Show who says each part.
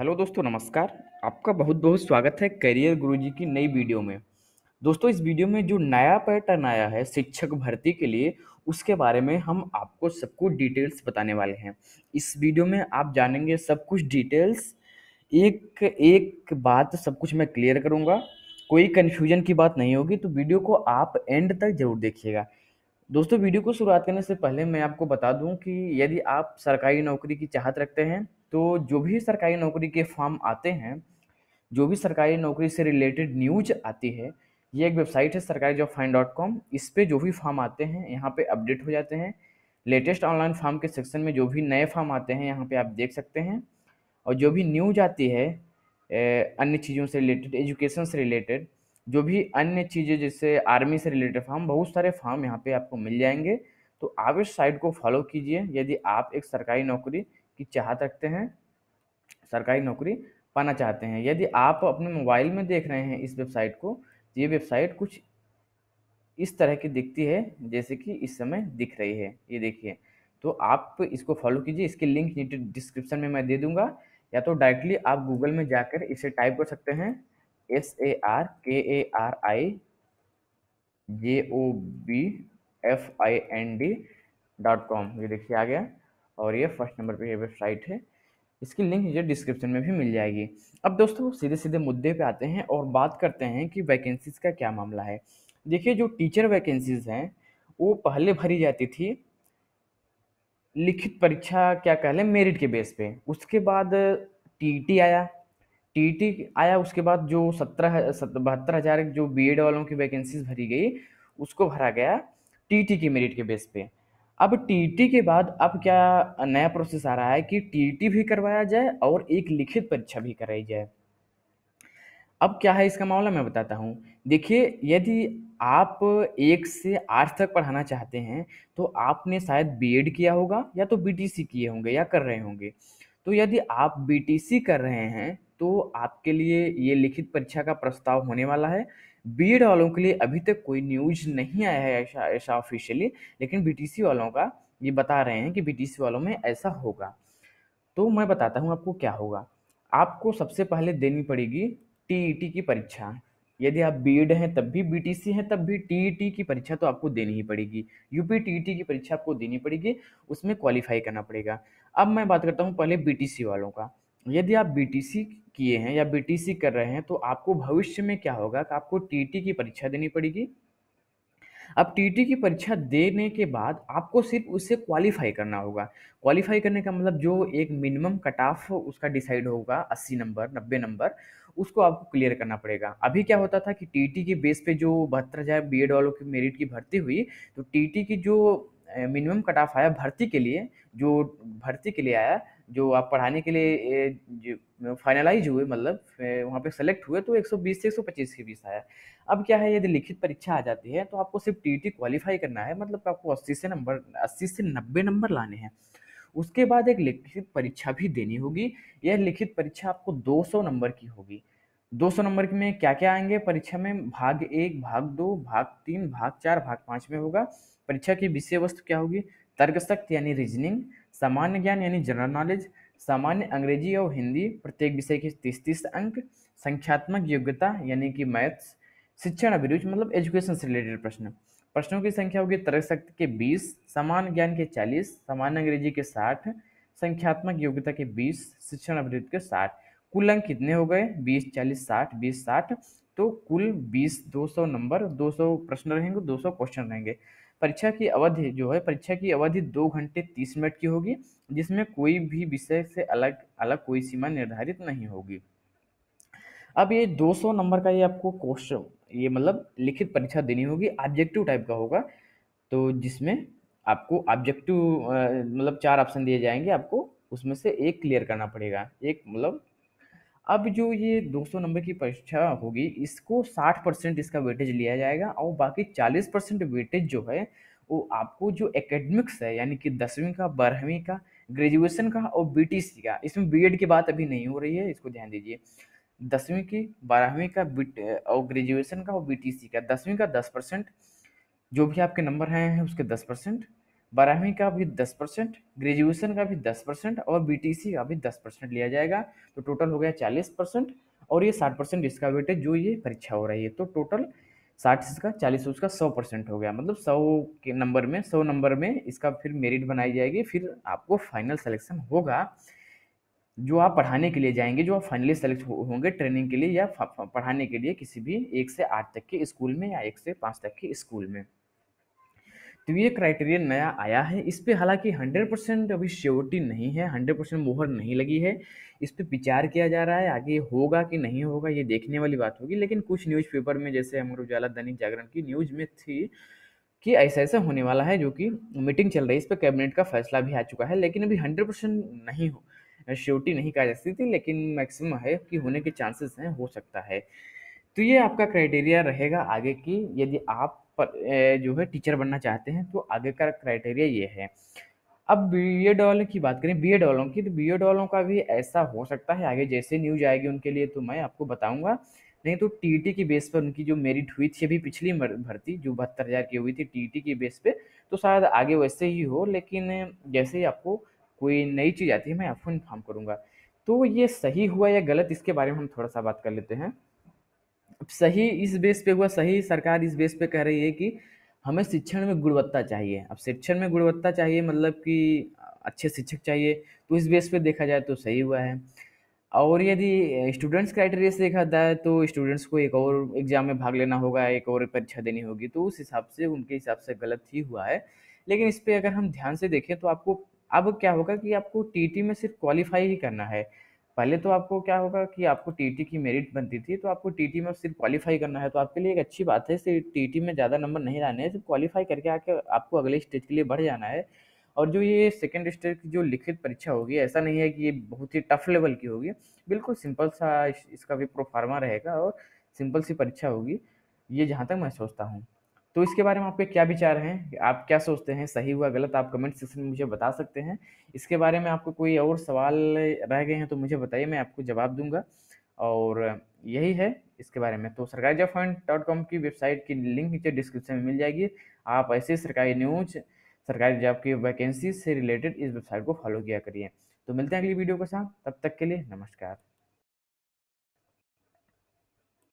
Speaker 1: hello दोस्तों नमस्कार आपका बहुत बहुत स्वागत है करियर गुरुजी की नई वीडियो में दोस्तों इस वीडियो में जो नया पैटर्न आया है शिक्षक भर्ती के लिए उसके बारे में हम आपको सब कुछ डिटेल्स बताने वाले हैं इस वीडियो में आप जानेंगे सब कुछ डिटेल्स एक एक बात सब कुछ मैं क्लियर करूँगा कोई कन्फ्यूजन की बात नहीं होगी तो वीडियो को आप एंड तक ज़रूर देखिएगा दोस्तों वीडियो को शुरुआत करने से पहले मैं आपको बता दूं कि यदि आप सरकारी नौकरी की चाहत रखते हैं तो जो भी सरकारी नौकरी के फॉर्म आते हैं जो भी सरकारी नौकरी से रिलेटेड न्यूज आती है ये एक वेबसाइट है सरकारी जॉब फाइन डॉट कॉम इस पर जो भी फॉर्म आते हैं यहाँ पे अपडेट हो जाते हैं लेटेस्ट ऑनलाइन फॉर्म के सेक्शन में जो भी नए फॉर्म आते हैं यहाँ पे आप देख सकते हैं और जो भी न्यूज आती है अन्य चीज़ों से रिलेटेड एजुकेशन से रिलेटेड जो भी अन्य चीज़ें जैसे आर्मी से रिलेटेड फॉर्म बहुत सारे फॉर्म यहाँ पे आपको मिल जाएंगे तो आप इस साइट को फॉलो कीजिए यदि आप एक सरकारी नौकरी की चाहत रखते हैं सरकारी नौकरी पाना चाहते हैं यदि आप अपने मोबाइल में देख रहे हैं इस वेबसाइट को ये वेबसाइट कुछ इस तरह की दिखती है जैसे कि इस समय दिख रही है ये देखिए तो आप इसको फॉलो कीजिए इसके लिंक नीचे डिस्क्रिप्शन में मैं दे दूंगा या तो डायरेक्टली आप गूगल में जाकर इसे टाइप कर सकते हैं S A R K A R I J O B F I N D dot com ये देखिए आ गया और ये फर्स्ट नंबर पे ये वेबसाइट है इसकी लिंक मुझे डिस्क्रिप्शन में भी मिल जाएगी अब दोस्तों सीधे सीधे मुद्दे पे आते हैं और बात करते हैं कि वैकेंसीज़ का क्या मामला है देखिए जो टीचर वैकेंसीज़ हैं वो पहले भरी जाती थी लिखित परीक्षा क्या कह लें मेरिट के बेस पे उसके बाद टीटी e आया टी e आया उसके बाद जो सत्रह बहत्तर हज़ार जो बीएड वालों की वैकेंसीज भरी गई उसको भरा गया टी e की मेरिट के बेस पे अब टी के बाद अब क्या नया प्रोसेस आ रहा है कि टी भी करवाया जाए और एक लिखित परीक्षा भी कराई जाए अब क्या है इसका मामला मैं बताता हूँ देखिए यदि आप एक से आठ तक पढ़ाना चाहते हैं तो आपने शायद बीएड किया होगा या तो बीटीसी किए होंगे या कर रहे होंगे तो यदि आप बीटीसी कर रहे हैं तो आपके लिए ये लिखित परीक्षा का प्रस्ताव होने वाला है बी वालों के लिए अभी तक कोई न्यूज नहीं आया है ऐसा ऐसा ऑफिशियली लेकिन बीटीसी वालों का ये बता रहे हैं कि बीटीसी वालों में ऐसा होगा तो मैं बताता हूँ आपको क्या होगा आपको सबसे पहले देनी पड़ेगी टीईटी e की परीक्षा यदि आप बी हैं तब भी बीटीसी हैं तब भी टीईटी e की परीक्षा तो आपको देनी ही पड़ेगी यूपी टीईटी e की परीक्षा आपको देनी पड़ेगी उसमें क्वालिफाई करना पड़ेगा अब मैं बात करता हूँ पहले बी वालों का यदि आप बी किए हैं या बी कर रहे हैं तो आपको भविष्य में क्या होगा कि आपको टी की परीक्षा देनी पड़ेगी अब टीटी की परीक्षा देने के बाद आपको सिर्फ उससे क्वालिफाई करना होगा क्वालिफाई करने का मतलब जो एक मिनिमम कट ऑफ उसका डिसाइड होगा 80 नंबर 90 नंबर उसको आपको क्लियर करना पड़ेगा अभी क्या होता था कि टीटी की बेस पे जो बहत्तर हज़ार बी वालों की मेरिट की भर्ती हुई तो टीटी की जो मिनिमम कट ऑफ आया भर्ती के लिए जो भर्ती के लिए आया जो आप पढ़ाने के लिए फाइनलाइज हुए मतलब वहाँ पे सेलेक्ट हुए तो 120 से 125 के बीच आया अब क्या है यदि लिखित परीक्षा आ जाती है तो आपको सिर्फ टी टी क्वालिफाई करना है मतलब आपको 80 से नंबर 80 से 90 नंबर लाने हैं उसके बाद एक लिखित परीक्षा भी देनी होगी यह लिखित परीक्षा आपको 200 नंबर की होगी 200 नंबर में क्या क्या आएंगे परीक्षा में भाग एक भाग दो भाग तीन भाग चार भाग पाँच में होगा परीक्षा की विषय वस्तु क्या होगी शक्ति यानी रीजनिंग सामान्य ज्ञान यानी जनरल नॉलेज सामान्य अंग्रेजी और हिंदी प्रत्येक विषय के तीस तीस अंक संख्यात्मक योग्यता यानी कि मैथ्स शिक्षण अभिरुचि मतलब एजुकेशन से रिलेटेड प्रश्न प्रश्नों की संख्या होगी शक्ति के बीस सामान्य ज्ञान के चालीस सामान्य अंग्रेजी के साठ संख्यात्मक योग्यता के बीस शिक्षण अभिरुचि के साठ कुल अंक कितने हो गए बीस चालीस साठ बीस साठ तो कुल बीस दो सौ नंबर दो सौ प्रश्न रहेंगे दो सौ क्वेश्चन रहेंगे परीक्षा की अवधि जो है परीक्षा की अवधि दो घंटे तीस मिनट की होगी जिसमें कोई भी विषय से अलग अलग कोई सीमा निर्धारित नहीं होगी अब ये 200 नंबर का ये आपको क्वेश्चन ये मतलब लिखित परीक्षा देनी होगी ऑब्जेक्टिव टाइप का होगा तो जिसमें आपको ऑब्जेक्टिव मतलब चार ऑप्शन दिए जाएंगे आपको उसमें से एक क्लियर करना पड़ेगा एक मतलब अब जो ये 200 नंबर की परीक्षा होगी इसको 60 परसेंट इसका वेटेज लिया जाएगा और बाकी 40 परसेंट वेटेज जो है वो आपको जो एकेडमिक्स है यानी कि दसवीं का बारहवीं का ग्रेजुएशन का और बीटीसी का इसमें बीएड की बात अभी नहीं हो रही है इसको ध्यान दीजिए दसवीं की बारहवीं का बी और ग्रेजुएशन का और बीटीसी का दसवीं का दस परसेंट जो भी आपके नंबर हैं उसके दस परसेंट बारहवीं का भी दस परसेंट ग्रेजुएशन का भी दस परसेंट और बीटीसी का भी दस परसेंट लिया जाएगा तो टोटल हो गया चालीस परसेंट और ये साठ परसेंट इसका वेट है जो ये परीक्षा हो रही है तो टोटल साठ इसका चालीस उसका सौ परसेंट हो गया मतलब सौ के नंबर में सौ नंबर में इसका फिर मेरिट बनाई जाएगी फिर आपको फाइनल सेलेक्शन होगा जो आप पढ़ाने के लिए जाएंगे जो आप फाइनली सेलेक्ट होंगे ट्रेनिंग के लिए या पढ़ाने के लिए किसी भी एक से आठ तक के स्कूल में या एक से पाँच तक के स्कूल में तो ये क्राइटेरियन नया आया है इस पर हालांकि 100 परसेंट अभी श्योरिटी नहीं है 100 परसेंट मोहर नहीं लगी है इस पर विचार किया जा रहा है आगे होगा कि नहीं होगा ये देखने वाली बात होगी लेकिन कुछ न्यूज़पेपर में जैसे अमर उजाला दैनिक जागरण की न्यूज़ में थी कि ऐसा ऐसा होने वाला है जो कि मीटिंग चल रही है इस पर कैबिनेट का फैसला भी आ चुका है लेकिन अभी हंड्रेड परसेंट नहीं हो श्योरिटी नहीं कहा जा सकती लेकिन मैक्सिमम है कि होने के चांसेस हैं हो सकता है तो ये आपका क्राइटेरिया रहेगा आगे की यदि आप पर जो है टीचर बनना चाहते हैं तो आगे का क्राइटेरिया ये है अब बी एड वालों की बात करें बी एड वालों की तो बी एड वालों का भी ऐसा हो सकता है आगे जैसे न्यूज आएगी उनके लिए तो मैं आपको बताऊंगा नहीं तो टी टी की बेस पर उनकी जो मेरिट हुई थी अभी पिछली भर्ती जो बहत्तर हज़ार की हुई थी टी टी की बेस पे तो शायद आगे वैसे ही हो लेकिन जैसे ही आपको कोई नई चीज़ आती है मैं आपको इन्फॉर्म करूँगा तो ये सही हुआ या गलत इसके बारे में हम थोड़ा सा बात कर लेते हैं सही इस बेस पे हुआ सही सरकार इस बेस पे कह रही है कि हमें शिक्षण में गुणवत्ता चाहिए अब शिक्षण में गुणवत्ता चाहिए मतलब कि अच्छे शिक्षक चाहिए तो इस बेस पे देखा जाए तो सही हुआ है और यदि स्टूडेंट्स क्राइटेरिया से देखा जाए तो स्टूडेंट्स को एक और एग्ज़ाम में भाग लेना होगा एक और परीक्षा देनी होगी तो उस हिसाब से उनके हिसाब से गलत ही हुआ है लेकिन इस पर अगर हम ध्यान से देखें तो आपको अब क्या होगा कि आपको टी में सिर्फ क्वालिफाई ही करना है पहले तो आपको क्या होगा कि आपको टीटी की मेरिट बनती थी तो आपको टीटी में सिर्फ क्वालिफाई करना है तो आपके लिए एक अच्छी बात है सिर्फ टीटी में ज़्यादा नंबर नहीं लाने हैं सिर्फ क्वालिफाई करके आके आपको अगले स्टेज के लिए बढ़ जाना है और जो ये सेकेंड स्टेज की जो लिखित परीक्षा होगी ऐसा नहीं है कि ये बहुत ही टफ लेवल की होगी बिल्कुल सिंपल सा इसका भी प्रोफार्मा रहेगा और सिंपल सी परीक्षा होगी ये जहाँ तक मैं सोचता हूँ तो इसके बारे में आपके क्या विचार हैं आप क्या सोचते हैं सही हुआ गलत आप कमेंट सेक्शन में मुझे बता सकते हैं इसके बारे में आपको कोई और सवाल रह गए हैं तो मुझे बताइए मैं आपको जवाब दूंगा और यही है इसके बारे में तो Sarkari job find dot com की वेबसाइट की लिंक नीचे डिस्क्रिप्शन में मिल जाएगी आप ऐसे सरकारी न्यूज सरकारी जॉब की वैकेंसी से रिलेटेड इस वेबसाइट को फॉलो किया करिए तो मिलते हैं अगली वीडियो के साथ तब तक के लिए नमस्कार